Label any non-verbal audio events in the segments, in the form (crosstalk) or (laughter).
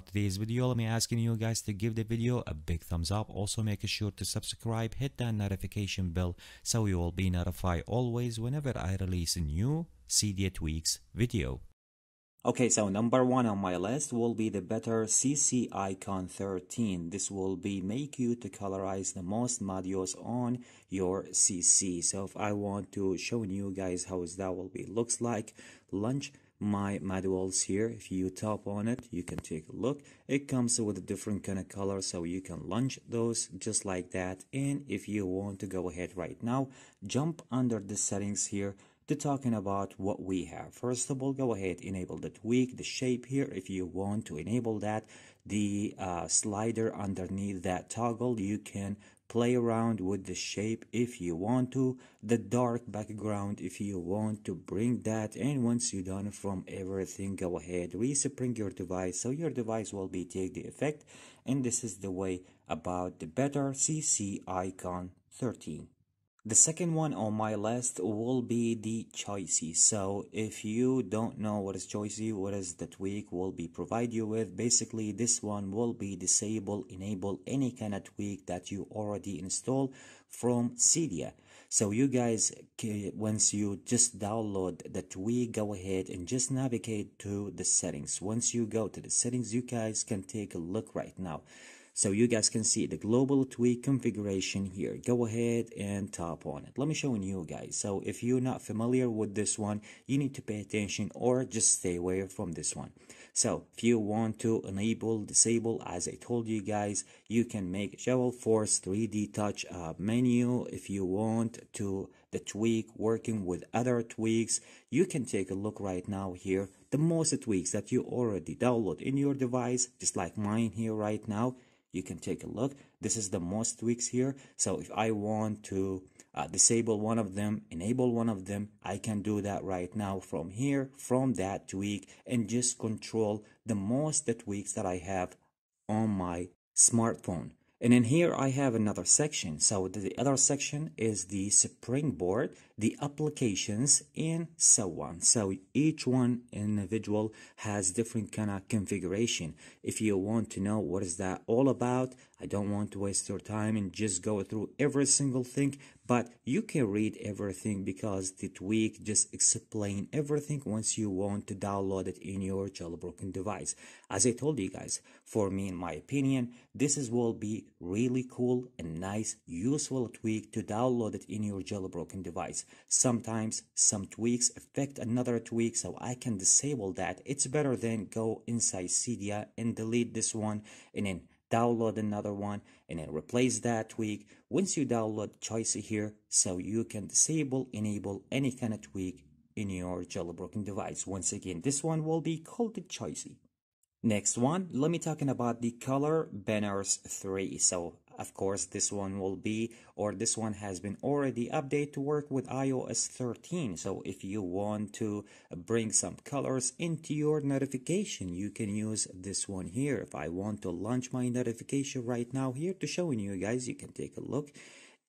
for today's video let me asking you guys to give the video a big thumbs up also make sure to subscribe hit that notification bell so you will be notified always whenever i release a new cd tweaks video Okay, so number one on my list will be the better CC Icon 13. This will be make you to colorize the most modules on your CC. So if I want to show you guys how that will be looks like, lunch my manuals here if you tap on it you can take a look it comes with a different kind of color so you can launch those just like that and if you want to go ahead right now jump under the settings here to talking about what we have. First of all, go ahead, enable the tweak, the shape here. If you want to enable that, the uh, slider underneath that toggle, you can play around with the shape if you want to the dark background if you want to bring that and once you're done from everything go ahead respring your device so your device will be take the effect and this is the way about the better cc icon 13 the second one on my list will be the Choicy. So if you don't know what is Choicy, what is that tweak will be provide you with, basically this one will be disable, enable any kind of tweak that you already install from Cydia. So you guys, once you just download the tweak, go ahead and just navigate to the settings. Once you go to the settings, you guys can take a look right now. So you guys can see the global tweak configuration here. Go ahead and tap on it. Let me show you guys. So if you're not familiar with this one, you need to pay attention or just stay away from this one. So if you want to enable, disable, as I told you guys, you can make Shovel Force 3D Touch uh, menu if you want to the tweak, working with other tweaks. You can take a look right now here. The most tweaks that you already download in your device, just like mine here right now, you can take a look this is the most tweaks here so if i want to uh, disable one of them enable one of them i can do that right now from here from that tweak and just control the most tweaks that i have on my smartphone and in here I have another section so the other section is the springboard the applications and so on so each one individual has different kind of configuration if you want to know what is that all about I don't want to waste your time and just go through every single thing, but you can read everything because the tweak just explain everything once you want to download it in your jailbroken device. As I told you guys, for me, in my opinion, this is will be really cool and nice, useful tweak to download it in your jailbroken device. Sometimes some tweaks affect another tweak, so I can disable that. It's better than go inside Cydia and delete this one and then download another one and then replace that tweak once you download choice here so you can disable enable any kind of tweak in your jailbroken device once again this one will be called the choicey next one let me talking about the color banners 3 so of course, this one will be, or this one has been already updated to work with iOS 13. So if you want to bring some colors into your notification, you can use this one here. If I want to launch my notification right now here to showing you guys, you can take a look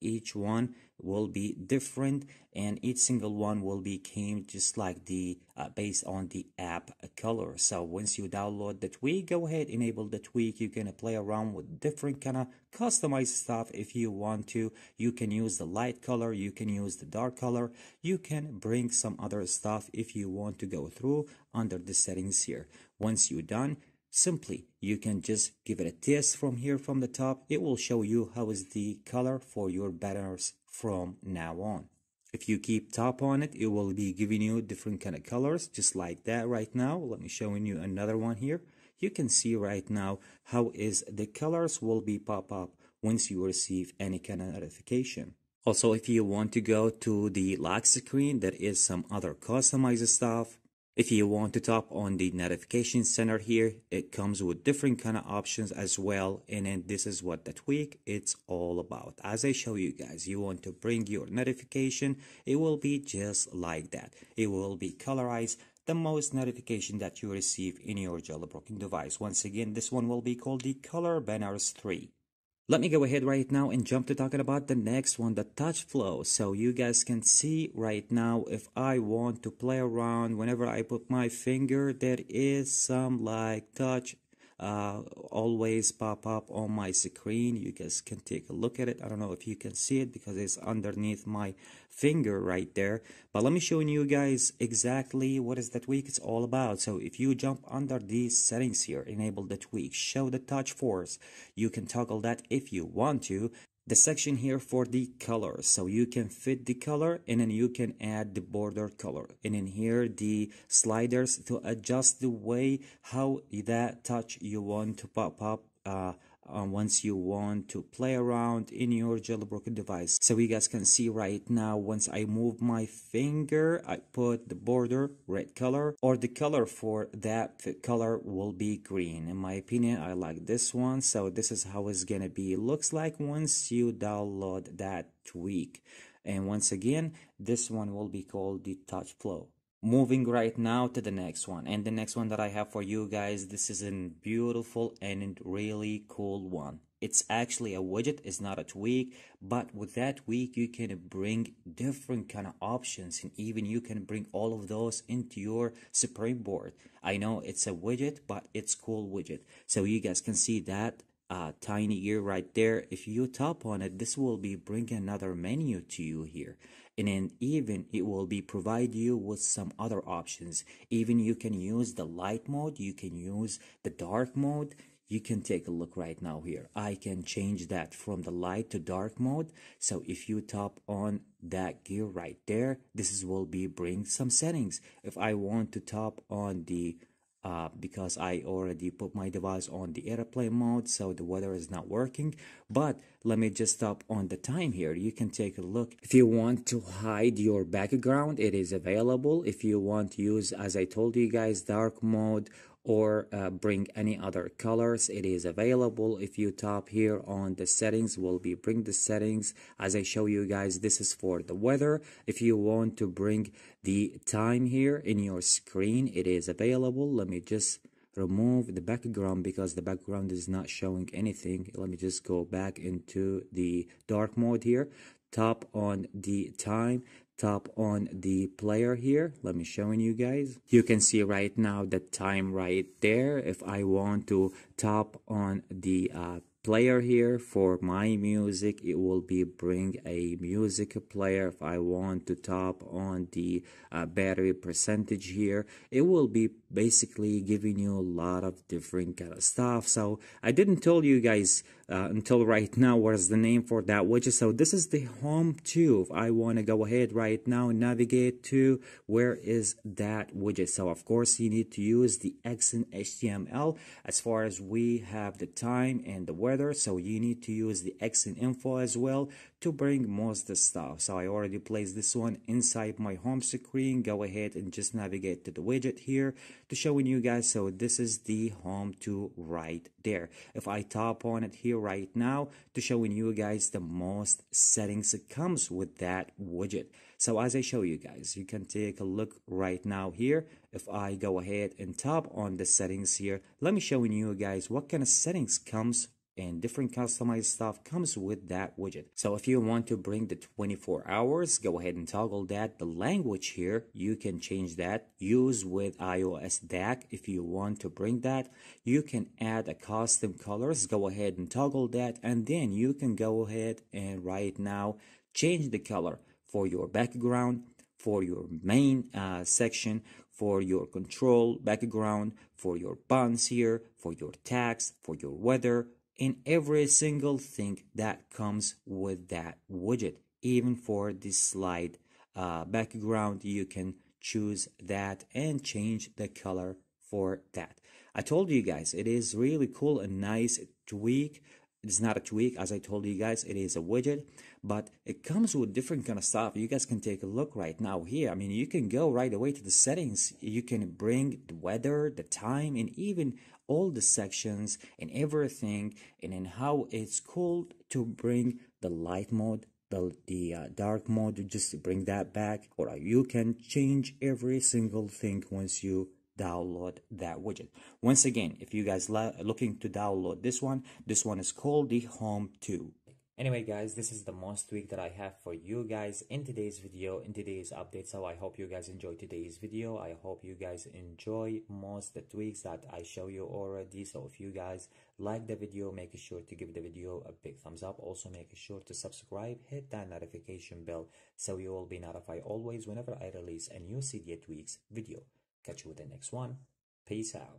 each one will be different and each single one will be came just like the uh, based on the app color so once you download the tweak go ahead enable the tweak you can play around with different kind of customized stuff if you want to you can use the light color you can use the dark color you can bring some other stuff if you want to go through under the settings here once you're done simply you can just give it a test from here from the top it will show you how is the color for your banners from now on if you keep tap on it it will be giving you different kind of colors just like that right now let me showing you another one here you can see right now how is the colors will be pop up once you receive any kind of notification also if you want to go to the lock screen there is some other customized stuff if you want to tap on the notification center here, it comes with different kind of options as well. And, then this is what the tweak it's all about. As I show you guys, you want to bring your notification. It will be just like that. It will be colorized the most notification that you receive in your jailbroken device. Once again, this one will be called the Color Banners 3. Let me go ahead right now and jump to talking about the next one, the touch flow. So you guys can see right now if I want to play around whenever I put my finger, there is some like touch uh, always pop up on my screen you guys can take a look at it I don't know if you can see it because it's underneath my finger right there but let me show you guys exactly what is that tweak it's all about so if you jump under these settings here enable the tweak show the touch force you can toggle that if you want to the section here for the color so you can fit the color and then you can add the border color and in here the sliders to adjust the way how that touch you want to pop up uh, uh, once you want to play around in your jailbroken device. So you guys can see right now, once I move my finger, I put the border red color or the color for that color will be green. In my opinion, I like this one. So this is how it's gonna be. It looks like once you download that tweak. And once again, this one will be called the touch flow moving right now to the next one and the next one that i have for you guys this is a beautiful and really cool one it's actually a widget it's not a tweak but with that tweak you can bring different kind of options and even you can bring all of those into your supreme board i know it's a widget but it's cool widget so you guys can see that uh, tiny ear right there if you tap on it this will be bring another menu to you here and even it will be provide you with some other options even you can use the light mode you can use the dark mode you can take a look right now here i can change that from the light to dark mode so if you tap on that gear right there this is will be bring some settings if i want to tap on the uh, because I already put my device on the airplane mode so the weather is not working but let me just stop on the time here you can take a look if you want to hide your background it is available if you want to use as I told you guys dark mode or uh, bring any other colors it is available if you tap here on the settings will be bring the settings as i show you guys this is for the weather if you want to bring the time here in your screen it is available let me just remove the background because the background is not showing anything let me just go back into the dark mode here tap on the time tap on the player here let me showing you guys you can see right now the time right there if i want to tap on the uh, player here for my music it will be bring a music player if i want to top on the uh, battery percentage here it will be basically giving you a lot of different kind of stuff so i didn't tell you guys uh, until right (laughs) now what is the name for that widget so this is the home too if i want to go ahead right now navigate to where is that widget so of course you need to use the xn html as far as we have the time and the weather together so you need to use the exit info as well to bring most stuff so I already placed this one inside my home screen go ahead and just navigate to the widget here to showing you guys so this is the home to right there if I tap on it here right now to showing you guys the most settings that comes with that widget so as I show you guys you can take a look right now here if I go ahead and tap on the settings here let me showing you guys what kind of settings comes and different customized stuff comes with that widget. So if you want to bring the 24 hours, go ahead and toggle that. The language here, you can change that. Use with iOS DAC if you want to bring that. You can add a custom colors, go ahead and toggle that. And then you can go ahead and right now change the color for your background, for your main uh, section, for your control background, for your buttons here, for your tags, for your weather, in every single thing that comes with that widget. Even for this slide uh, background, you can choose that and change the color for that. I told you guys, it is really cool and nice tweak it is not a tweak, as I told you guys, it is a widget, but it comes with different kind of stuff. You guys can take a look right now here. I mean, you can go right away to the settings. You can bring the weather, the time, and even all the sections and everything, and then how it's cool to bring the light mode the, the uh, dark mode just bring that back or you can change every single thing once you download that widget once again if you guys are looking to download this one this one is called the home 2 anyway guys this is the most tweak that i have for you guys in today's video in today's update so i hope you guys enjoy today's video i hope you guys enjoy most the tweaks that i show you already so if you guys like the video make sure to give the video a big thumbs up also make sure to subscribe hit that notification bell so you will be notified always whenever i release a new C D tweaks video Catch you with the next one. Peace out.